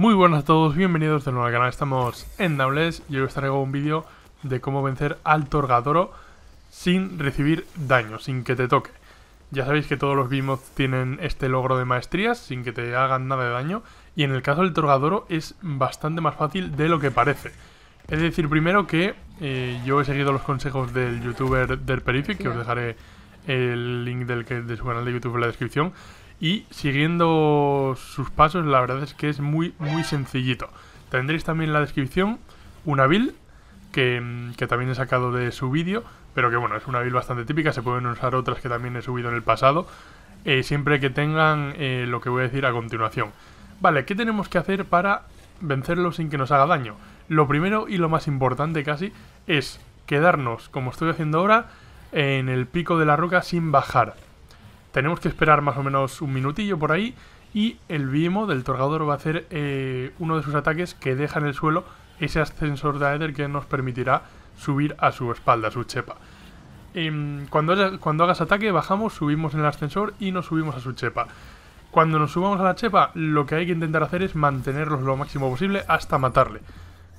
Muy buenas a todos, bienvenidos de nuevo al canal, estamos en Nables y hoy os traigo un vídeo de cómo vencer al Torgadoro sin recibir daño, sin que te toque. Ya sabéis que todos los Bimoth tienen este logro de maestrías sin que te hagan nada de daño y en el caso del Torgadoro es bastante más fácil de lo que parece. Es decir primero que eh, yo he seguido los consejos del youtuber del Perific, que os dejaré el link del que, de su canal de YouTube en la descripción y siguiendo sus pasos la verdad es que es muy muy sencillito. Tendréis también en la descripción una build que, mm, que también he sacado de su vídeo, pero que bueno, es una build bastante típica, se pueden usar otras que también he subido en el pasado, eh, siempre que tengan eh, lo que voy a decir a continuación. Vale, ¿qué tenemos que hacer para vencerlo sin que nos haga daño? Lo primero y lo más importante casi es quedarnos, como estoy haciendo ahora, en el pico de la roca sin bajar. Tenemos que esperar más o menos un minutillo por ahí y el Bimo del Torgador va a hacer eh, uno de sus ataques que deja en el suelo ese ascensor de Aether que nos permitirá subir a su espalda, a su chepa. Em, cuando, cuando hagas ataque bajamos, subimos en el ascensor y nos subimos a su chepa. Cuando nos subamos a la chepa, lo que hay que intentar hacer es mantenerlos lo máximo posible hasta matarle.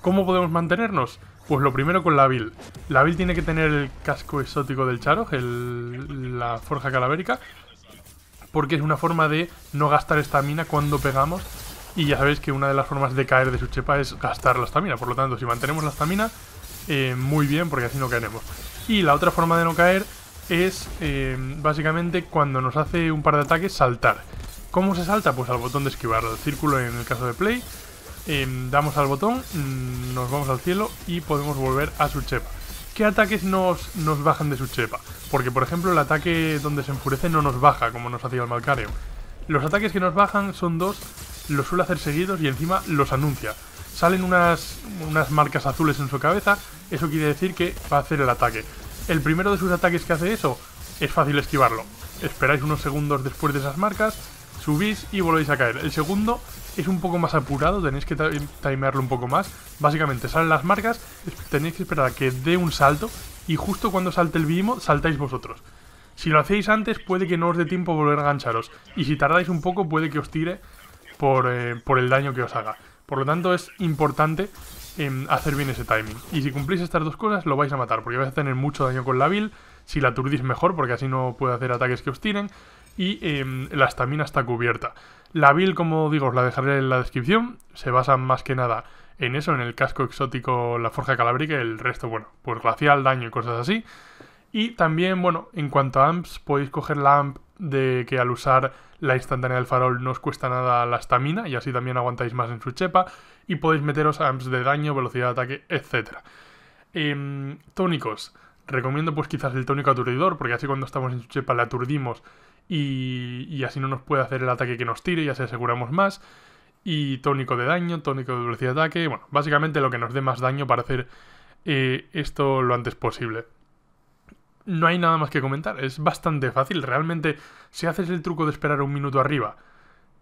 ¿Cómo podemos mantenernos? Pues lo primero con la build. La build tiene que tener el casco exótico del Charog, la forja calabérica, porque es una forma de no gastar estamina cuando pegamos. Y ya sabéis que una de las formas de caer de su chepa es gastar la estamina. Por lo tanto, si mantenemos la estamina, eh, muy bien, porque así no caeremos. Y la otra forma de no caer es eh, básicamente cuando nos hace un par de ataques saltar. ¿Cómo se salta? Pues al botón de esquivar, el círculo en el caso de Play, Em, damos al botón, mm, nos vamos al cielo y podemos volver a su chepa. ¿Qué ataques nos, bajan de su chepa? Porque, por ejemplo, el ataque donde se enfurece no nos baja, como nos hacía el Malcario. Los ataques que nos bajan son dos, los suele hacer seguidos y encima los anuncia. Salen unas, unas marcas azules en su cabeza, eso quiere decir que va a hacer el ataque. El primero de sus ataques que hace eso es fácil esquivarlo. Esperáis unos segundos después de esas marcas, subís y volvéis a caer. El segundo es un poco más apurado, tenéis que timearlo un poco más. Básicamente salen las marcas, tenéis que esperar a que dé un salto y justo cuando salte el bimo saltáis vosotros. Si lo hacéis antes puede que no os dé tiempo a volver a gancharos... y si tardáis un poco puede que os tire eh, por, el daño que os haga. Por lo tanto es importante em, hacer bien ese timing. Y si cumplís estas dos cosas lo vais a matar porque vais a tener mucho daño con la build. Si la aturdís mejor porque así no puede hacer ataques que os tiren y em, la estamina está cubierta. La build, como digo, os la dejaré en la descripción. Se basa más que nada en eso, en el casco exótico, la forja calabrica y el resto, bueno, pues glacial, daño y cosas así. Y también, bueno, en cuanto a amps, podéis coger la amp de que al usar la instantánea del farol no os cuesta nada la estamina y así también aguantáis más en su chepa y podéis meteros amps de daño, velocidad de ataque, etc. Em, tónicos. Recomiendo pues quizás el tónico aturdidor porque así cuando estamos en su chepa le aturdimos y, así no nos puede hacer el ataque que nos tire ya se aseguramos más. Y tónico de daño, tónico de velocidad de ataque. Bueno, básicamente lo que nos dé más daño para hacer eh, esto lo antes posible. No hay nada más que comentar, es bastante fácil. Realmente, si haces el truco de esperar un minuto arriba,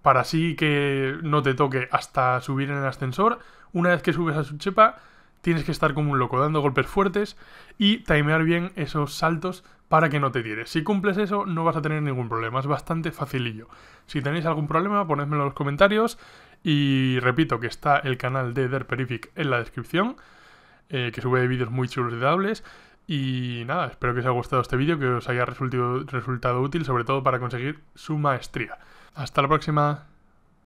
para así que no te toque hasta subir en el ascensor, una vez que subes a su chepa, tienes que estar como un loco, dando golpes fuertes y timear bien esos saltos para que no te tires. Si cumples eso, no vas a tener ningún problema, es bastante facilillo. Si tenéis algún problema, ponedmelo en los comentarios. Y repito que está el canal de Derperific en la descripción, eh, que sube vídeos muy chulos y dables. Y nada, espero que os haya gustado este vídeo, que os haya resultado útil, sobre todo para conseguir su maestría. Hasta la próxima.